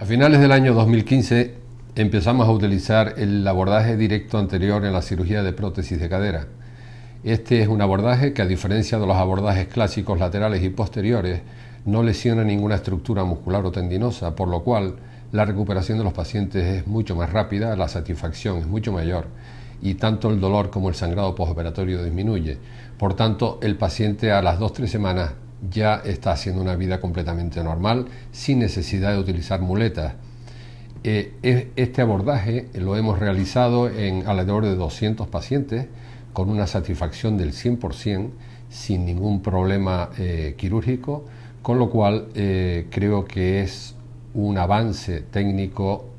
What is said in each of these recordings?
A finales del año 2015 empezamos a utilizar el abordaje directo anterior en la cirugía de prótesis de cadera. Este es un abordaje que a diferencia de los abordajes clásicos laterales y posteriores, no lesiona ninguna estructura muscular o tendinosa, por lo cual la recuperación de los pacientes es mucho más rápida, la satisfacción es mucho mayor y tanto el dolor como el sangrado postoperatorio disminuye. Por tanto, el paciente a las 2-3 semanas ya está haciendo una vida completamente normal sin necesidad de utilizar muletas. Eh, este abordaje lo hemos realizado en alrededor de 200 pacientes con una satisfacción del 100%, sin ningún problema eh, quirúrgico, con lo cual eh, creo que es un avance técnico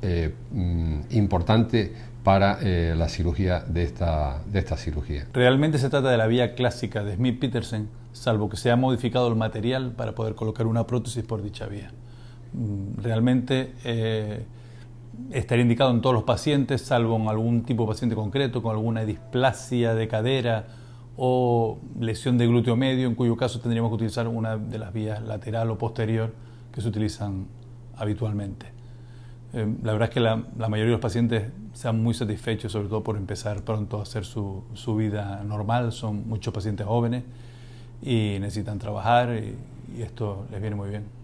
mm, importante para la cirugía de esta, de esta cirugía. ¿Realmente se trata de la vía clásica de Smith-Peterson? salvo que se ha modificado el material para poder colocar una prótesis por dicha vía. Mm, realmente eh, estaría indicado en todos los pacientes, salvo en algún tipo de paciente concreto, con alguna displasia de cadera o lesión de glúteo medio, en cuyo caso tendríamos que utilizar una de las vías lateral o posterior que se utilizan habitualmente. Eh, la verdad es que la, mayoría de los pacientes han muy satisfechos, sobre todo por empezar pronto a hacer su, su vida normal, son muchos pacientes jóvenes y necesitan trabajar y, esto les viene muy bien.